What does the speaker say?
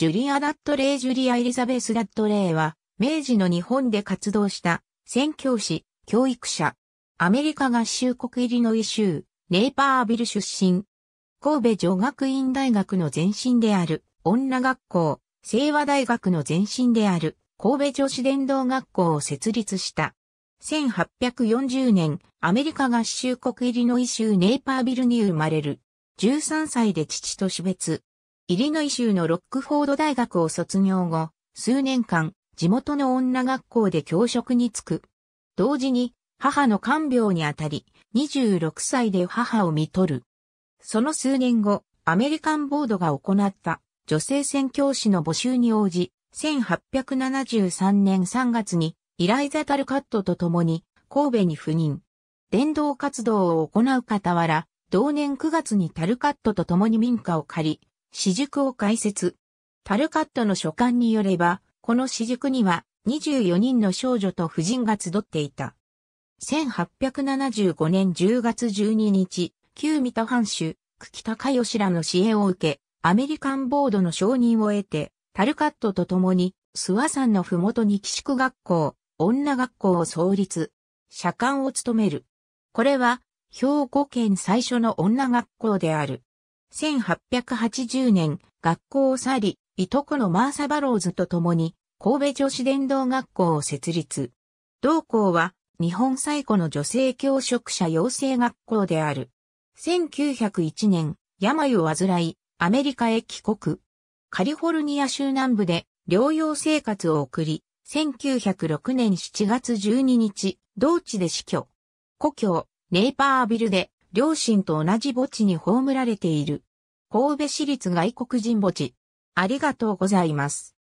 ジュリア・ダットレイ・ジュリア・エリザベス・ダットレイは、明治の日本で活動した、宣教師、教育者、アメリカ合衆国入りのイ州、ネイパービル出身、神戸女学院大学の前身である、女学校、清和大学の前身である、神戸女子伝道学校を設立した。1840年、アメリカ合衆国入りのイ州ネイパービルに生まれる。13歳で父と死別。イリノイ州のロックフォード大学を卒業後、数年間、地元の女学校で教職に就く。同時に、母の看病にあたり、26歳で母を見取る。その数年後、アメリカンボードが行った女性宣教師の募集に応じ、1873年3月にイライザ・タルカットと共に神戸に赴任。伝道活動を行う傍ら、同年9月にタルカットと共に民家を借り、私塾を開設。タルカットの書簡によれば、この私塾には24人の少女と婦人が集っていた。1875年10月12日、旧三田藩主、久喜隆義らの支援を受け、アメリカンボードの承認を得て、タルカットと共に、諏訪山のふもとに寄宿学校、女学校を創立、社官を務める。これは、兵庫県最初の女学校である。1880年、学校を去り、いとこのマーサ・バローズと共に、神戸女子伝道学校を設立。同校は、日本最古の女性教職者養成学校である。1901年、病を患い、アメリカへ帰国。カリフォルニア州南部で療養生活を送り、1906年7月12日、同地で死去。故郷、ネイパービルで両親と同じ墓地に葬られている。神戸市立外国人墓地。ありがとうございます。